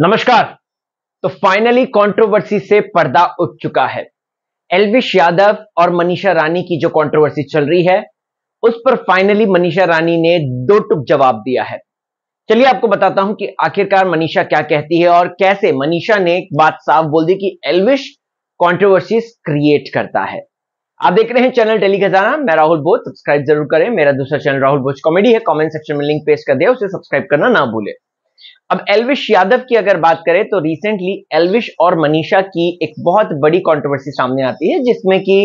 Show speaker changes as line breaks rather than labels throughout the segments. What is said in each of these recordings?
नमस्कार तो finally controversy से पर्दा उठ चुका है एलविश यादव और मनीषा रानी की जो कंट्रोवर्सी चल रही है उस पर फाइनली मनीषा रानी ने दो टुक जवाब दिया है चलिए आपको बताता हूं कि आखिरकार मनीषा क्या कहती है और कैसे मनीषा ने एक बात साफ बोल दी कि एलविश कॉन्ट्रोवर्सीज क्रिएट करता है आप देख रहे हैं चैनल टेली खजाना मैं राहुल बोझ सब्सक्राइब जरूर करें मेरा दूसरा चैनल राहुल बोझ कॉमेडी है कमेंट सेक्शन में लिंक पेस्ट कर दिया उसे सब्सक्राइब करना ना भूले अब एलविश यादव की अगर बात करें तो रिसेंटली एलविश और मनीषा की एक बहुत बड़ी कंट्रोवर्सी सामने आती है जिसमें कि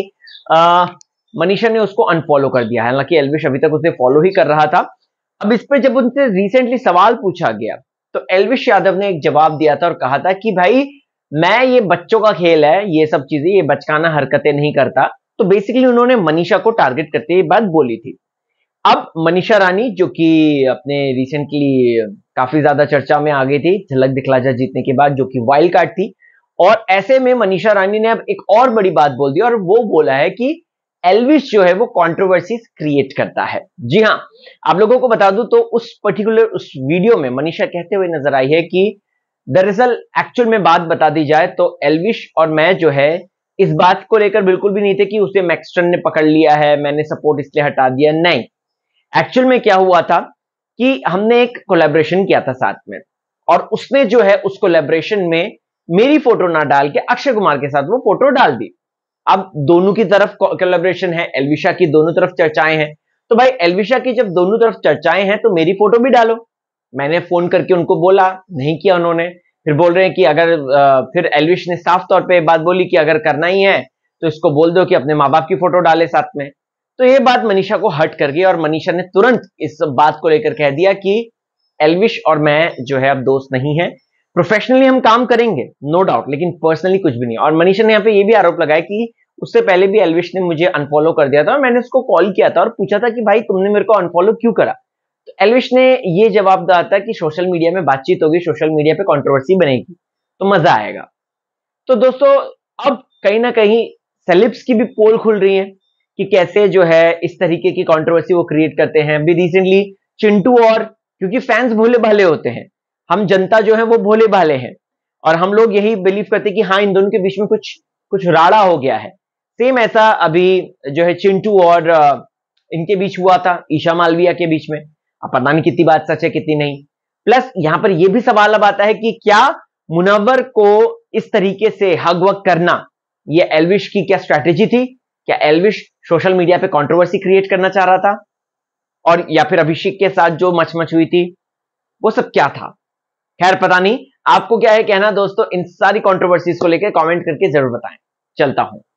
मनीषा ने उसको अनफॉलो कर दिया है हालांकि एलविश अभी तक उसे फॉलो ही कर रहा था अब इस पर जब उनसे रिसेंटली सवाल पूछा गया तो एलविश यादव ने एक जवाब दिया था और कहा था कि भाई मैं ये बच्चों का खेल है ये सब चीजें ये बचकाना हरकतें नहीं करता तो बेसिकली उन्होंने मनीषा को टारगेट करते ये बात बोली थी अब मनीषा रानी जो कि अपने रिसेंटली काफी ज्यादा चर्चा में आ गई थी झलक दिखला जा जीतने के बाद जो कि वाइल्ड कार्ड थी और ऐसे में मनीषा रानी ने अब एक और बड़ी बात बोल दी और वो बोला है कि एल्विस जो है वो कॉन्ट्रोवर्सी क्रिएट करता है जी हाँ आप लोगों को बता दू तो उस पर्टिकुलर उस वीडियो में मनीषा कहते हुए नजर आई है कि दरअसल एक्चुअल में बात बता दी जाए तो एल्विश और मैं जो है इस बात को लेकर बिल्कुल भी नहीं थे कि उसे मैक्सटन ने पकड़ लिया है मैंने सपोर्ट इसलिए हटा दिया नहीं एक्चुअल में क्या हुआ था कि हमने एक कोलेब्रेशन किया था साथ में और उसने जो है उस कोलेब्रेशन में मेरी फोटो ना डाल के अक्षय कुमार के साथ वो फोटो डाल दी अब दोनों की तरफ कोलेब्रेशन है एलविशा की दोनों तरफ चर्चाएं हैं तो भाई एलविशा की जब दोनों तरफ चर्चाएं हैं तो मेरी फोटो भी डालो मैंने फोन करके उनको बोला नहीं किया उन्होंने फिर बोल रहे हैं कि अगर फिर एलविश ने साफ तौर पर बात बोली कि अगर करना ही है तो इसको बोल दो कि अपने माँ बाप की फोटो डाले साथ में तो ये बात मनीषा को हट कर गई और मनीषा ने तुरंत इस बात को लेकर कह दिया कि एलविश और मैं जो है अब दोस्त नहीं है प्रोफेशनली हम काम करेंगे नो डाउट लेकिन पर्सनली कुछ भी नहीं और मनीषा ने यहाँ पे ये भी आरोप लगाया कि उससे पहले भी एलविश ने मुझे अनफॉलो कर दिया था मैंने उसको कॉल किया था और पूछा था कि भाई तुमने मेरे को अनफॉलो क्यों करा तो एलविश ने ये जवाब दिया था कि सोशल मीडिया में बातचीत होगी सोशल मीडिया पे कंट्रोवर्सी बनेगी तो मजा आएगा तो दोस्तों अब कहीं ना कहीं सेलिप्स की भी पोल खुल रही है कि कैसे जो है इस तरीके की कंट्रोवर्सी वो क्रिएट करते हैं अभी रिसेंटली चिंटू और क्योंकि फैंस भोले भाले होते हैं हम जनता जो है वो भोले भाले हैं और हम लोग यही बिलीव करते हैं कि हाँ इन दोनों के बीच में कुछ कुछ राड़ा हो गया है सेम ऐसा अभी जो है चिंटू और इनके बीच हुआ था ईशा मालविया के बीच में अब पता नहीं कितनी बात सच है कितनी नहीं प्लस यहां पर यह भी सवाल अब आता है कि क्या मुनावर को इस तरीके से हग वक करना यह एलविश की क्या स्ट्रैटेजी थी क्या एलविश सोशल मीडिया पे कंट्रोवर्सी क्रिएट करना चाह रहा था और या फिर अभिषेक के साथ जो मचमच हुई थी वो सब क्या था खैर पता नहीं आपको क्या है कहना दोस्तों इन सारी कंट्रोवर्सीज को लेकर कमेंट करके जरूर बताएं चलता हूं